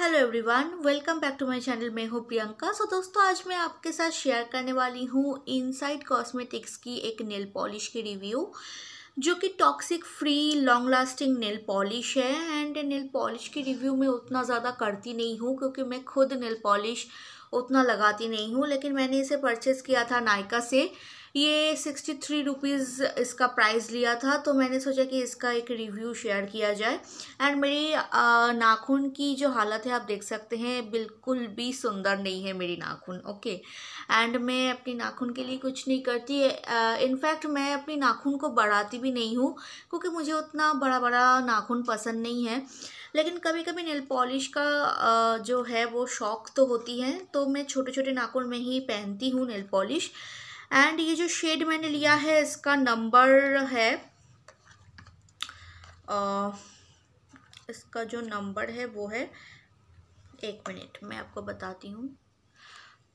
Hello everyone welcome back to my channel मैं हूँ प्रियंका सो दोस्तों आज मैं आपके साथ शेयर करने वाली हूँ इनसाइड कॉस्मेटिक्स की एक नेल पॉलिश की रिव्यू जो कि toxic free long lasting nail polish है एंड नेल पॉलिश की रिव्यू मैं उतना ज़्यादा करती नहीं हूँ क्योंकि मैं खुद नेल पॉलिश उतना लगाती नहीं हूँ लेकिन मैंने इसे परचेज़ किया था नायका से ये सिक्सटी थ्री रुपीज़ इसका प्राइस लिया था तो मैंने सोचा कि इसका एक रिव्यू शेयर किया जाए एंड मेरी नाखून की जो हालत है आप देख सकते हैं बिल्कुल भी सुंदर नहीं है मेरी नाखून ओके एंड मैं अपनी नाखून के लिए कुछ नहीं करती इनफैक्ट मैं अपनी नाखून को बढ़ाती भी नहीं हूँ क्योंकि मुझे उतना बड़ा बड़ा नाखून पसंद नहीं है लेकिन कभी कभी नेल पॉलिश का जो है वो शौक तो होती है तो मैं छोटे छोटे नाखून में ही पहनती हूँ नेल पॉलिश एंड ये जो शेड मैंने लिया है इसका नंबर है आ, इसका जो नंबर है वो है एक मिनट मैं आपको बताती हूँ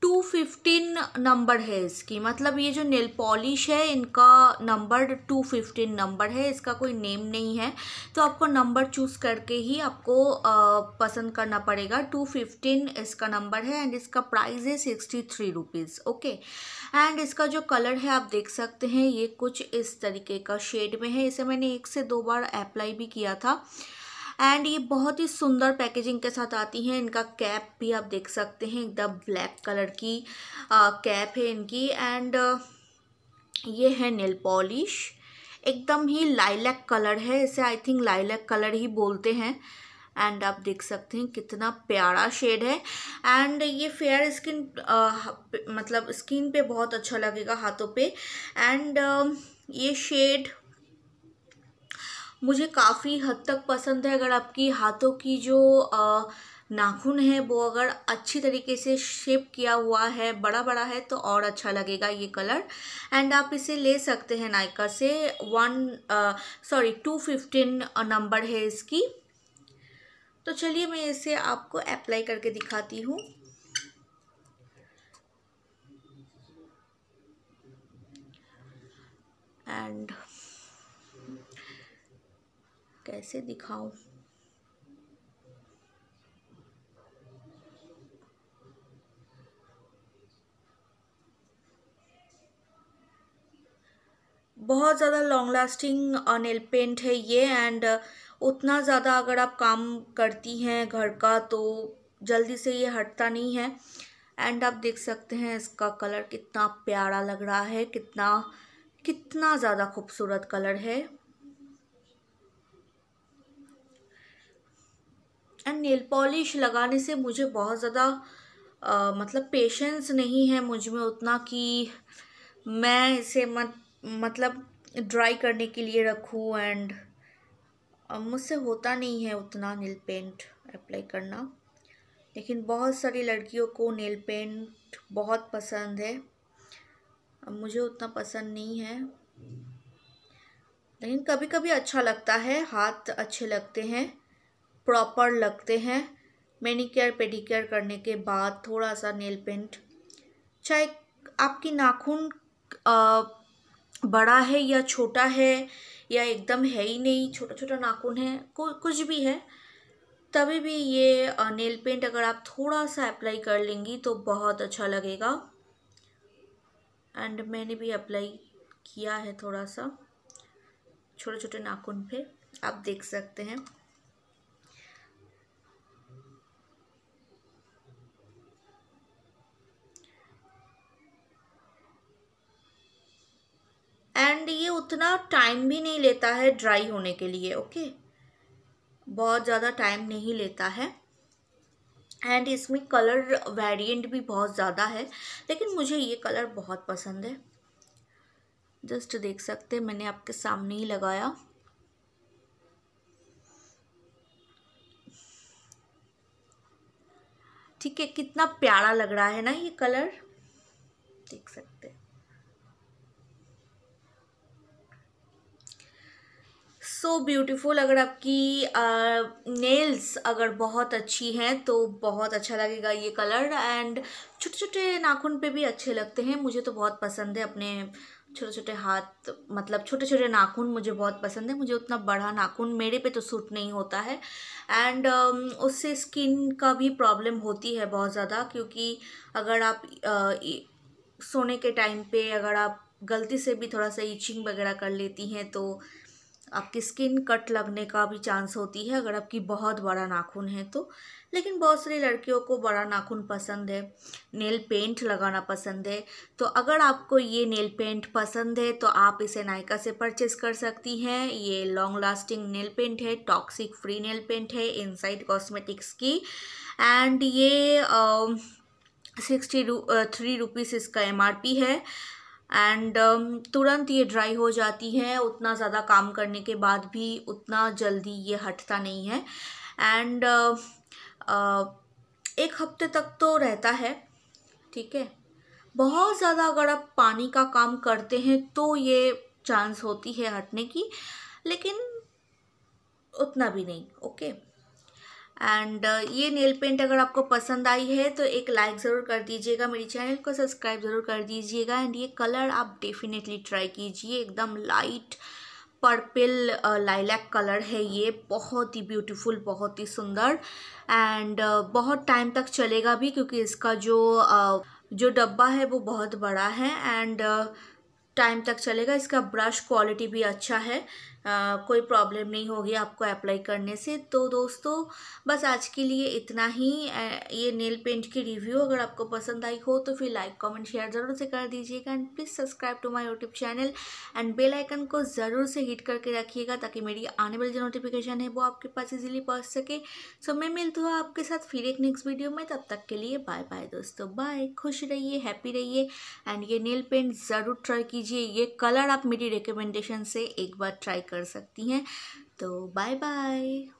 टू फिफ्टीन नंबर है इसकी मतलब ये जो नेल पॉलिश है इनका नंबर टू फिफ्टीन नंबर है इसका कोई नेम नहीं है तो आपको नंबर चूज़ करके ही आपको पसंद करना पड़ेगा टू फिफ्टीन इसका नंबर है एंड इसका प्राइस है sixty three rupees okay and इसका जो कलर है आप देख सकते हैं ये कुछ इस तरीके का शेड में है इसे मैंने एक से दो बार अप्लाई भी किया था एंड ये बहुत ही सुंदर पैकेजिंग के साथ आती हैं इनका कैप भी आप देख सकते हैं एकदम ब्लैक कलर की आ, कैप है इनकी एंड ये है नेल पॉलिश एकदम ही लाइलैक कलर है इसे आई थिंक लाइलैक कलर ही बोलते हैं एंड आप देख सकते हैं कितना प्यारा शेड है एंड ये फेयर स्किन मतलब स्किन पे बहुत अच्छा लगेगा हाथों पे एंड ये शेड मुझे काफ़ी हद तक पसंद है अगर आपकी हाथों की जो नाखून है वो अगर अच्छी तरीके से शेप किया हुआ है बड़ा बड़ा है तो और अच्छा लगेगा ये कलर एंड आप इसे ले सकते हैं नायका से one sorry two fifteen number है इसकी तो चलिए मैं इसे आपको अप्लाई करके दिखाती हूँ एंड कैसे दिखाऊं बहुत ज़्यादा लॉन्ग लास्टिंग नेल पेंट है ये एंड uh, उतना ज़्यादा अगर आप काम करती हैं घर का तो जल्दी से ये हटता नहीं है एंड आप देख सकते हैं इसका कलर कितना प्यारा लग रहा है कितना कितना ज़्यादा खूबसूरत कलर है एंड नेल पॉलिश लगाने से मुझे बहुत ज़्यादा मतलब पेशेंस नहीं है मुझ में उतना कि मैं इसे मत मतलब ड्राई करने के लिए रखूँ एंड मुझसे होता नहीं है उतना नेल पेंट अप्लाई करना लेकिन बहुत सारी लड़कियों को नेल पेंट बहुत पसंद है मुझे उतना पसंद नहीं है लेकिन कभी कभी अच्छा लगता है हाथ अच्छे लगते हैं प्रॉपर लगते हैं पेडी पेडिक्योर करने के बाद थोड़ा सा नेल पेंट चाहे आपकी नाखून बड़ा है या छोटा है या एकदम है ही नहीं छोटा छोटा नाखून है कुछ भी है तभी भी ये नेल पेंट अगर आप थोड़ा सा अप्लाई कर लेंगी तो बहुत अच्छा लगेगा एंड मैंने भी अप्लाई किया है थोड़ा सा छोटे छोटे नाखून पे आप देख सकते हैं उतना टाइम भी नहीं लेता है ड्राई होने के लिए ओके बहुत ज़्यादा टाइम नहीं लेता है एंड इसमें कलर वेरिएंट भी बहुत ज़्यादा है लेकिन मुझे ये कलर बहुत पसंद है जस्ट देख सकते हैं मैंने आपके सामने ही लगाया ठीक है कितना प्यारा लग रहा है ना ये कलर देख सकते हैं सो so ब्यूटीफुल अगर आपकी नेल्स uh, अगर बहुत अच्छी हैं तो बहुत अच्छा लगेगा ये कलर एंड छोटे छोटे नाखून पे भी अच्छे लगते हैं मुझे तो बहुत पसंद है अपने छोटे छोटे हाथ मतलब छोटे छोटे नाखून मुझे बहुत पसंद है मुझे उतना बड़ा नाखून मेरे पे तो सूट नहीं होता है एंड um, उससे स्किन का भी प्रॉब्लम होती है बहुत ज़्यादा क्योंकि अगर आप uh, सोने के टाइम पर अगर आप गलती से भी थोड़ा सा इचिंग वगैरह कर लेती हैं तो आपकी स्किन कट लगने का भी चांस होती है अगर आपकी बहुत बड़ा नाखून है तो लेकिन बहुत सारी लड़कियों को बड़ा नाखून पसंद है नेल पेंट लगाना पसंद है तो अगर आपको ये नेल पेंट पसंद है तो आप इसे नायका से परचेस कर सकती हैं ये लॉन्ग लास्टिंग नेल पेंट है टॉक्सिक फ्री नेल पेंट है इनसाइड कॉस्मेटिक्स की एंड ये सिक्सटी थ्री रुपीज़ इसका एम है एंड um, तुरंत ये ड्राई हो जाती है उतना ज़्यादा काम करने के बाद भी उतना जल्दी ये हटता नहीं है एंड uh, uh, एक हफ्ते तक तो रहता है ठीक है बहुत ज़्यादा अगर आप पानी का काम करते हैं तो ये चांस होती है हटने की लेकिन उतना भी नहीं ओके okay? एंड uh, ये नेल पेंट अगर आपको पसंद आई है तो एक लाइक ज़रूर कर दीजिएगा मेरे चैनल को सब्सक्राइब ज़रूर कर दीजिएगा एंड ये कलर आप डेफिनेटली ट्राई कीजिए एकदम लाइट पर्पल लाइलैक कलर है ये बहुत ही ब्यूटीफुल बहुत ही सुंदर एंड uh, बहुत टाइम तक चलेगा भी क्योंकि इसका जो uh, जो डब्बा है वो बहुत बड़ा है एंड टाइम तक चलेगा इसका ब्रश क्वालिटी भी अच्छा है आ, कोई प्रॉब्लम नहीं होगी आपको अप्लाई करने से तो दोस्तों बस आज के लिए इतना ही ये नेल पेंट की रिव्यू अगर आपको पसंद आई हो तो फिर लाइक कमेंट शेयर ज़रूर से कर दीजिएगा and please subscribe to my YouTube channel and bell icon को ज़रूर से हिट करके रखिएगा ताकि मेरी आने वाली जो नोटिफिकेशन है वो आपके पास इजिली पहुँच सके सो मैं मिलती हूँ आपके साथ फिर एक नेक्स्ट वीडियो में तब तक के लिए बाय बाय दोस्तों बाय खुश रहिए हैप्पी रहिए एंड ये नेल पेंट ज़रूर ट्राई कीजिए ये कलर आप मेरी रिकमेंडेशन से एक बार ट्राई कर कर सकती हैं तो बाय बाय